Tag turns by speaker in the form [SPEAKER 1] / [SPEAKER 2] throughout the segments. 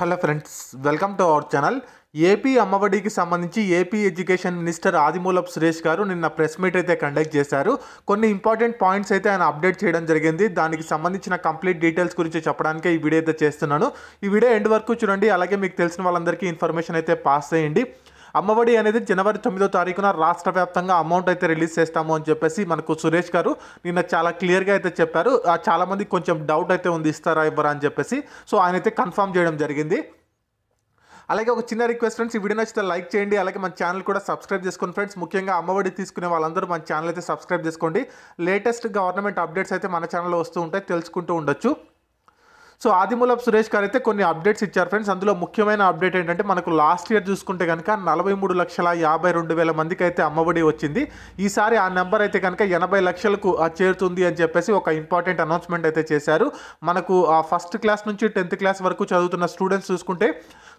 [SPEAKER 1] hello friends welcome to our channel AP అమ్మఒడికి సంబంధించి AP education minister Adimulapu Suresh garu నిన్న press meet అయితే కండక్ట్ చేశారు కొన్ని ఇంపార్టెంట్ పాయింట్స్ అయితే ఆయన అప్డేట్ చేయడం జరిగింది దానికి సంబంధించిన కంప్లీట్ డీటెయిల్స్ గురించి చెప్పడానికే ఈ వీడియో అయితే చేస్తున్నాను ఈ వీడియో ఎండ్ వరకు చూడండి అలాగే మీకు తెలిసిన వాళ్ళందరికీ ఇన్ఫర్మేషన్ అయితే పాస్ చేయండి అమ్మఒడి అనేది జనవరి తొమ్మిదో తారీఖున రాష్ట్ర వ్యాప్తంగా అమౌంట్ అయితే రిలీజ్ చేస్తాము అని చెప్పేసి మనకు సురేష్ గారు నిన్న చాలా క్లియర్గా అయితే చెప్పారు చాలామంది కొంచెం డౌట్ అయితే ఉంది ఇస్తారా ఇవ్వరా అని చెప్పేసి సో ఆయన అయితే కన్ఫర్మ్ చేయడం జరిగింది అలాగే ఒక చిన్న రిక్వెస్ట్ ఫ్రెండ్స్ ఈ వీడియో నచ్చితే లైక్ చేయండి అలాగే మన ఛానల్ కూడా సబ్స్క్రైబ్ చేసుకోండి ఫ్రెండ్స్ ముఖ్యంగా అమ్మఒడి తీసుకునే వాళ్ళందరూ మన ఛానల్ అయితే సబ్స్క్రైబ్ చేసుకోండి లేటెస్ట్ గవర్నమెంట్ అప్డేట్స్ అయితే మన ఛానల్లో వస్తూ ఉంటాయి తెలుసుకుంటూ ఉండొచ్చు సో ఆదిమూలపు సురేష్ గారు అయితే కొన్ని అప్డేట్స్ ఇచ్చారు ఫ్రెండ్స్ అందులో ముఖ్యమైన అప్డేట్ ఏంటంటే మనకు లాస్ట్ ఇయర్ చూసుకుంటే కనుక నలభై మూడు లక్షల యాభై రెండు వేల మందికి అయితే అమ్మఒడి వచ్చింది ఈసారి ఆ నెంబర్ అయితే కనుక ఎనభై లక్షలకు చేరుతుంది అని చెప్పేసి ఒక ఇంపార్టెంట్ అనౌన్స్మెంట్ అయితే చేశారు మనకు ఆ ఫస్ట్ క్లాస్ నుంచి టెన్త్ క్లాస్ వరకు చదువుతున్న స్టూడెంట్స్ చూసుకుంటే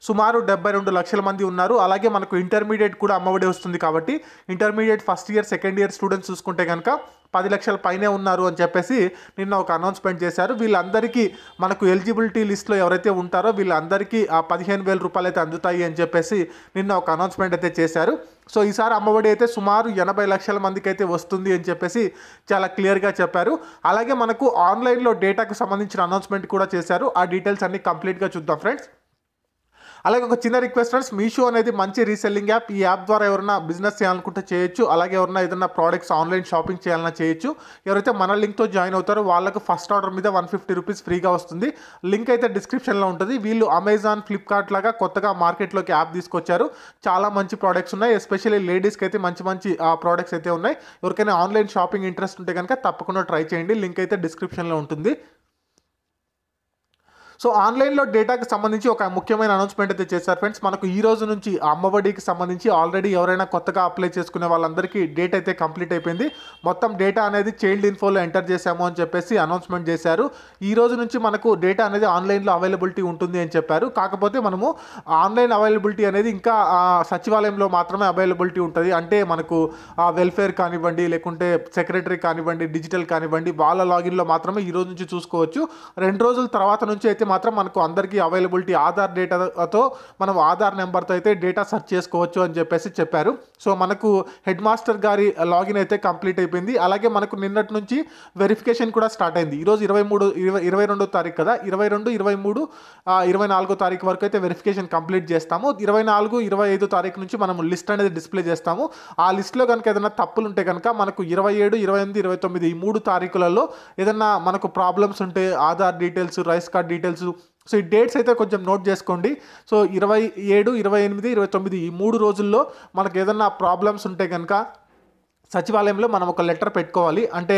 [SPEAKER 1] సుమారు డెబ్బై రెండు లక్షల మంది ఉన్నారు అలాగే మనకు ఇంటర్మీడియట్ కూడా అమ్మఒడి వస్తుంది కాబట్టి intermediate first year second year students చూసుకుంటే కనుక పది లక్షల పైనే ఉన్నారు అని చెప్పేసి నిన్న ఒక అనౌన్స్మెంట్ చేశారు వీళ్ళందరికీ మనకు ఎలిజిబిలిటీ లిస్ట్లో ఎవరైతే ఉంటారో వీళ్ళందరికీ ఆ పదిహేను వేల రూపాయలు అయితే అందుతాయి అని చెప్పేసి నిన్న ఒక అనౌన్స్మెంట్ అయితే చేశారు సో ఈసారి అమ్మఒడి అయితే సుమారు ఎనభై లక్షల మందికి అయితే వస్తుంది అని చెప్పేసి చాలా క్లియర్గా చెప్పారు అలాగే మనకు ఆన్లైన్లో డేటాకు సంబంధించిన అనౌన్స్మెంట్ కూడా చేశారు ఆ డీటెయిల్స్ అన్ని కంప్లీట్గా చూద్దాం ఫ్రెండ్స్ అలాగే ఒక చిన్న రిక్వెస్ట్ ఫ్రెండ్స్ మీషో అనేది మంచి రీసెల్లింగ్ యాప్ ఈ యాప్ ద్వారా ఎవరైనా బిజినెస్ చేయాలనుకుంటే చేయొచ్చు అలాగే ఎవరైనా ఏదైనా ప్రోడక్ట్స్ ఆన్లైన్ షాపింగ్ చేయాలన్నా చేయొచ్చు ఎవరైతే మన లింక్తో జాయిన్ అవుతారో వాళ్ళకు ఫస్ట్ ఆర్డర్ మీద వన్ ఫిఫ్టీ రూపీస్ ఫ్రీగా వస్తుంది లింక్ అయితే డిస్క్రిప్షన్లో ఉంటుంది వీళ్ళు అమెజాన్ ఫ్లిప్కార్ట్ లాగా కొత్తగా మార్కెట్లోకి యాప్ తీసుకొచ్చారు చాలా మంచి ప్రోడక్ట్స్ ఉన్నాయి ఎస్పెషల్లీ లేడీస్కి అయితే మంచి మంచి ప్రోడక్ట్స్ అయితే ఉన్నాయి ఎవరికైనా ఆన్లైన్ షాపింగ్ ఇంట్రెస్ట్ ఉంటే కనుక తప్పకుండా ట్రై చేయండి లింక్ అయితే డిస్క్రిప్షన్లో ఉంటుంది సో ఆన్లైన్లో డేటాకి సంబంధించి ఒక ముఖ్యమైన అనౌన్స్మెంట్ అయితే చేశారు ఫ్రెండ్స్ మనకు ఈ రోజు నుంచి అమ్మఒడికి సంబంధించి ఆల్రెడీ ఎవరైనా కొత్తగా అప్లై చేసుకునే వాళ్ళందరికీ డేట్ అయితే కంప్లీట్ అయిపోయింది మొత్తం డేటా అనేది చైల్డ్ ఇన్ఫోలో ఎంటర్ చేశాము అని చెప్పేసి అనౌన్స్మెంట్ చేశారు ఈ రోజు నుంచి మనకు డేటా అనేది ఆన్లైన్లో అవైలబిలిటీ ఉంటుంది అని చెప్పారు కాకపోతే మనము ఆన్లైన్ అవైలబిలిటీ అనేది ఇంకా సచివాలయంలో మాత్రమే అవైలబిలిటీ ఉంటుంది అంటే మనకు వెల్ఫేర్ కానివ్వండి లేకుంటే సెక్రటరీ కానివ్వండి డిజిటల్ కానివ్వండి వాళ్ళ లాగిన్లో మాత్రమే ఈ రోజు నుంచి చూసుకోవచ్చు రెండు రోజుల తర్వాత నుంచి అయితే మాత్రం మనకు అందరికీ అవైలబిలిటీ ఆధార్ డేటాతో మనం ఆధార్ నెంబర్తో అయితే డేటా సెర్చ్ చేసుకోవచ్చు అని చెప్పేసి చెప్పారు సో మనకు హెడ్ మాస్టర్ గారి లాగిన్ అయితే కంప్లీట్ అయిపోయింది అలాగే మనకు నిన్నటి నుంచి వెరిఫికేషన్ కూడా స్టార్ట్ అయింది ఈరోజు ఇరవై మూడు ఇరవై ఇరవై రెండో తారీఖు కదా ఇరవై రెండు ఇరవై మూడు ఇరవై నాలుగో తారీఖు వరకు అయితే వెరిఫికేషన్ కంప్లీట్ చేస్తాము ఇరవై నాలుగు ఇరవై ఐదు తారీఖు నుంచి మనం లిస్ట్ అనేది డిస్ప్లే చేస్తాము ఆ లిస్ట్లో కనుక ఏదైనా తప్పులు ఉంటే కనుక మనకు ఇరవై ఏడు ఇరవై ఎనిమిది ఇరవై తొమ్మిది ఈ మూడు తారీఖులలో ఏదైనా మనకు ప్రాబ్లమ్స్ ఉంటే Aadhaar details rice card details తెలుసు సో ఈ డేట్స్ అయితే కొంచెం నోట్ చేసుకోండి సో ఇరవై ఏడు ఇరవై ఎనిమిది ఇరవై తొమ్మిది ఈ మూడు రోజుల్లో మనకు ఏదన్నా ప్రాబ్లమ్స్ ఉంటే కనుక సచివాలయంలో మనం ఒక లెటర్ పెట్టుకోవాలి అంటే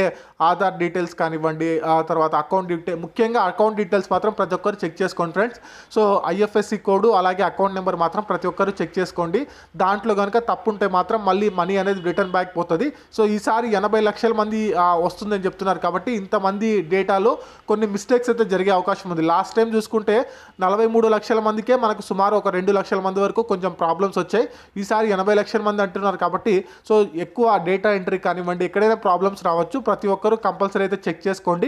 [SPEAKER 1] ఆధార్ డీటెయిల్స్ కానివ్వండి ఆ తర్వాత అకౌంట్ డీటెయిల్ ముఖ్యంగా అకౌంట్ డీటెయిల్స్ మాత్రం ప్రతి ఒక్కరు చెక్ చేసుకోండి ఫ్రెండ్స్ సో ఐఎఫ్ఎస్సి కోడ్ అలాగే అకౌంట్ నెంబర్ మాత్రం ప్రతి ఒక్కరు చెక్ చేసుకోండి దాంట్లో కనుక తప్పు ఉంటే మాత్రం మళ్ళీ మనీ అనేది రిటర్న్ బ్యాక్ పోతుంది సో ఈసారి ఎనభై లక్షల మంది వస్తుందని చెప్తున్నారు కాబట్టి ఇంతమంది డేటాలో కొన్ని మిస్టేక్స్ అయితే జరిగే అవకాశం ఉంది లాస్ట్ టైం చూసుకుంటే నలభై మూడు లక్షల మందికే మనకు సుమారు ఒక రెండు లక్షల మంది వరకు కొంచెం ప్రాబ్లమ్స్ వచ్చాయి ఈసారి ఎనభై లక్షల మంది అంటున్నారు కాబట్టి సో ఎక్కువ డేటా డేటా ఎంట్రీ కానివ్వండి ఎక్కడైనా ప్రాబ్లమ్స్ రావచ్చు ప్రతి ఒక్కరూ కంపల్సరీ అయితే చెక్ చేసుకోండి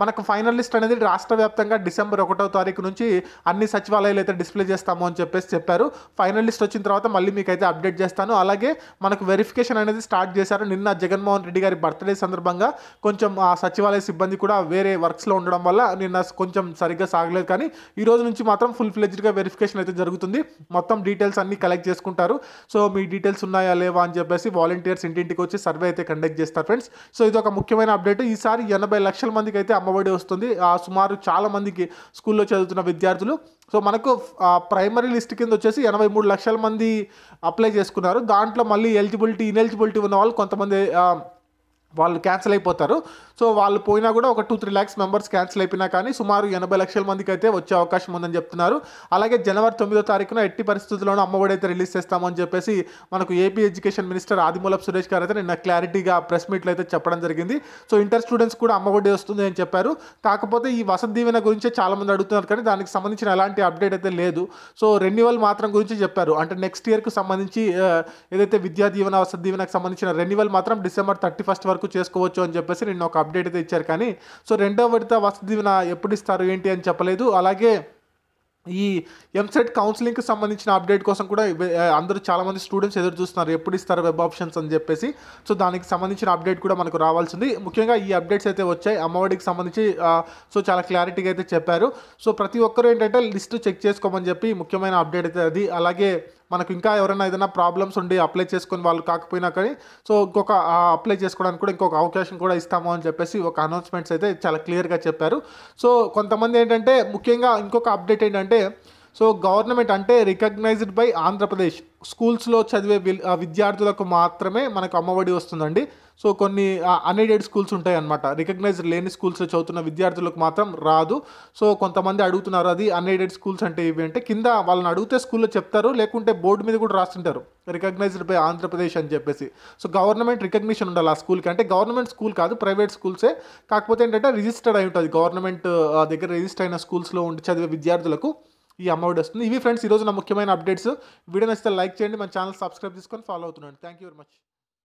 [SPEAKER 1] మనకు ఫైనల్ లిస్ట్ అనేది రాష్ట్ర వ్యాప్తంగా డిసెంబర్ ఒకటో తారీఖు నుంచి అన్ని సచివాలయాలు అయితే డిస్ప్లే చేస్తాము అని చెప్పేసి చెప్పారు ఫైనల్ లిస్ట్ వచ్చిన తర్వాత మళ్ళీ మీకు అయితే అప్డేట్ చేస్తాను అలాగే మనకు వెరిఫికేషన్ అనేది స్టార్ట్ చేశారు నిన్న జగన్మోహన్ రెడ్డి గారి బర్త్డే సందర్భంగా కొంచెం ఆ సచివాలయ సిబ్బంది కూడా వేరే వర్క్స్లో ఉండడం వల్ల నిన్న కొంచెం సరిగ్గా సాగలేదు కానీ ఈ రోజు నుంచి మాత్రం ఫుల్ ఫ్లెజ్డ్గా వెరిఫికేషన్ అయితే జరుగుతుంది మొత్తం డీటెయిల్స్ అన్నీ కలెక్ట్ చేసుకుంటారు సో మీ డీటెయిల్స్ ఉన్నాయా లేవా అని చెప్పేసి వాలంటీర్స్ ఇంటింటికి వచ్చి సర్వే అయితే కండక్ట్ చేస్తారు ఫ్రెండ్స్ సో ఇది ఒక ముఖ్యమైన అప్డేట్ ఈసారి ఎనభై లక్షల మందికి అయితే అమ్మఒడి వస్తుంది సుమారు చాలా మందికి స్కూల్లో చదువుతున్న విద్యార్థులు సో మనకు ప్రైమరీ లిస్ట్ కింద వచ్చేసి ఎనభై మూడు లక్షల మంది అప్లై చేసుకున్నారు దాంట్లో మళ్ళీ ఎలిజిబిలిటీ ఎలిజిబిలిటీ ఉన్న వాళ్ళు కొంతమంది వాళ్ళు క్యాన్సిల్ అయిపోతారు సో వాళ్ళు పోయినా కూడా ఒక two three lakhs members cancel అయిపోయినా కానీ సుమారు ఎనభై లక్షల మందికి అయితే వచ్చే అవకాశం ఉందని చెప్తున్నారు అలాగే జనవరి తొమ్మిదో తారీఖున ఎట్టి పరిస్థితుల్లోనూ అమ్మఒడి అయితే రిలీజ్ చేస్తామని చెప్పేసి మనకు AP education minister Adimulapu Suresh garu అయితే నిన్న క్లారిటీగా ప్రెస్ మీట్లో అయితే చెప్పడం జరిగింది సో ఇంటర్ స్టూడెంట్స్ కూడా అమ్మఒడి వస్తుంది అని చెప్పారు కాకపోతే ఈ వసతి దీవెన గురించే చాలామంది అడుగుతున్నారు కానీ దానికి సంబంధించిన ఎలాంటి అప్డేట్ అయితే లేదు సో రెన్యువల్ మాత్రం గురించి చెప్పారు అంటే నెక్స్ట్ ఇయర్కు సంబంధించి ఏదైతే విద్యా దీవెన వసతి దీవెనకు సంబంధించిన రెన్యువల్ మాత్రం డిసెంబర్ థర్టీ ఫస్ట్ వరకు వరకు చేసుకోవచ్చు అని చెప్పేసి నిన్న ఒక అప్డేట్ అయితే ఇచ్చారు కానీ సో రెండో విడత వసతి దీవెన ఎప్పుడు ఇస్తారు ఏంటి అని చెప్పలేదు అలాగే ఈ ఎంసెట్ కౌన్సిలింగ్కి సంబంధించిన అప్డేట్ కోసం కూడా అందరూ చాలామంది స్టూడెంట్స్ ఎదురు చూస్తున్నారు ఎప్పుడు ఇస్తారు వెబ్ ఆప్షన్స్ అని చెప్పేసి సో దానికి సంబంధించిన అప్డేట్ కూడా మనకు రావాల్సింది ముఖ్యంగా ఈ అప్డేట్స్ అయితే వచ్చాయి అమ్మఒడికి సంబంధించి సో చాలా క్లారిటీగా అయితే చెప్పారు సో ప్రతి ఒక్కరూ ఏంటంటే లిస్ట్ చెక్ చేసుకోమని చెప్పి ముఖ్యమైన అప్డేట్ అయితే అది అలాగే మనకు ఇంకా ఎవరైనా ఏదైనా ప్రాబ్లమ్స్ ఉండి అప్లై చేసుకొని వాళ్ళు కాకపోయినా కానీ సో ఇంకొక అప్లై చేసుకోవడానికి కూడా ఇంకొక అవకాశం కూడా ఇస్తాము అని చెప్పేసి ఒక అనౌన్స్మెంట్స్ అయితే చాలా క్లియర్గా చెప్పారు సో కొంతమంది ఏంటంటే ముఖ్యంగా ఇంకొక అప్డేట్ ఏంటంటే సో గవర్నమెంట్ అంటే రికగ్నైజ్డ్ బై ఆంధ్రప్రదేశ్ స్కూల్స్లో చదివే విద్యార్థులకు మాత్రమే మనకు అమ్మఒడి వస్తుందండి సో కొన్ని అన్ఎయిడెడ్ స్కూల్స్ ఉంటాయి అన్నమాట రికగ్నైజ్డ్ లేని స్కూల్స్లో చదువుతున్న విద్యార్థులకు మాత్రం రాదు సో కొంతమంది అడుగుతున్నారు అది అన్ఎయిడెడ్ స్కూల్స్ అంటే ఇవి అంటే కింద వాళ్ళని అడిగితే స్కూల్లో చెప్తారు లేకుంటే బోర్డు మీద కూడా రాస్తుంటారు రికగ్నైజ్డ్ బై ఆంధ్రప్రదేశ్ అని చెప్పేసి సో గవర్నమెంట్ రికగ్నిషన్ ఉండాలి ఆ స్కూల్కి అంటే గవర్నమెంట్ స్కూల్ కాదు ప్రైవేట్ స్కూల్సే కాకపోతే ఏంటంటే రిజిస్టర్డ్ అయి ఉంటుంది గవర్నమెంట్ దగ్గర రిజిస్టర్ అయిన స్కూల్స్లో ఉండి చదివే విద్యార్థులకు ఈ అమౌంట్ వస్తుంది ఇవి ఫ్రెండ్స్ ఈరోజు నా ముఖ్యమైన అప్డేట్స్ వీడియో నచ్చితే లైక్ చేయండి మన ఛానల్ సబ్స్క్రైబ్ చేసుకొని ఫాలో అవుతున్నాను థ్యాంక్ యూ వెరీ మచ్